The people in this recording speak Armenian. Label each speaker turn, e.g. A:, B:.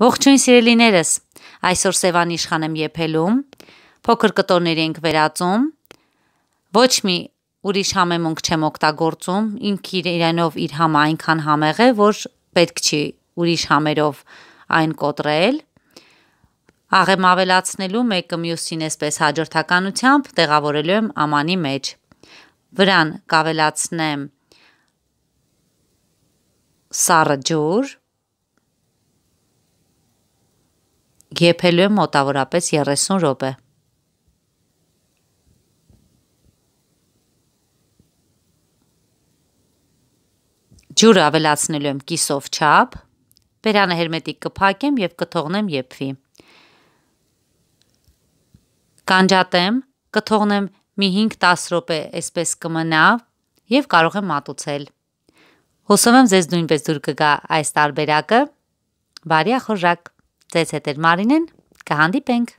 A: Ողջույն սիրելիներս։ Այսօր Սևան իշխան եմ եփելում, փոքր կտորներ ենք վերածում։ Ոչ մի ուրիշ համեմունք չեմ օգտագործում, ինք իր իրանով իր համը այնքան համեղ է, որ պետք չի ուրիշ համերով այն կոտրել։ Աղեմ ավելացնելու մեկը մյուսին էսպես հաջորդականությամբ տեղավորելու եմ ամանի մեջ։ Վրան կավելացնեմ սառը ջուր, Եփելու է մոտավորապես 30 րոպե։ Ջուրը ավելացնելու եմ կիսով չափ, բերանը հերմետիկ կփակեմ եւ կթողնեմ եփվի։ Կանջատեմ, կթողնեմ մի 5-10 րոպե այսպես կմնա եւ կարող եմ մատուցել։ Հուսով եմ ձեզ նույնպես դուր կգա այս տարբերակը։ Բարի ախորժակ։ Ձեզ հետ էր Մարինեն, կհանդիպենք։